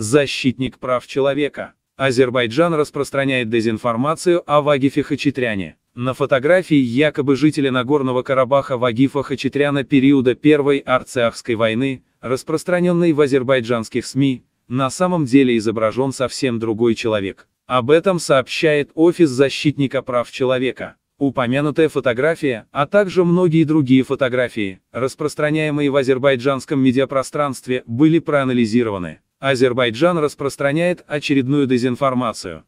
Защитник прав человека. Азербайджан распространяет дезинформацию о Вагифе Хачатряне. На фотографии якобы жители Нагорного Карабаха Вагифа Хачатряна периода Первой Арцеахской войны, распространенной в азербайджанских СМИ, на самом деле изображен совсем другой человек. Об этом сообщает Офис защитника прав человека. Упомянутая фотография, а также многие другие фотографии, распространяемые в азербайджанском медиапространстве, были проанализированы. Азербайджан распространяет очередную дезинформацию.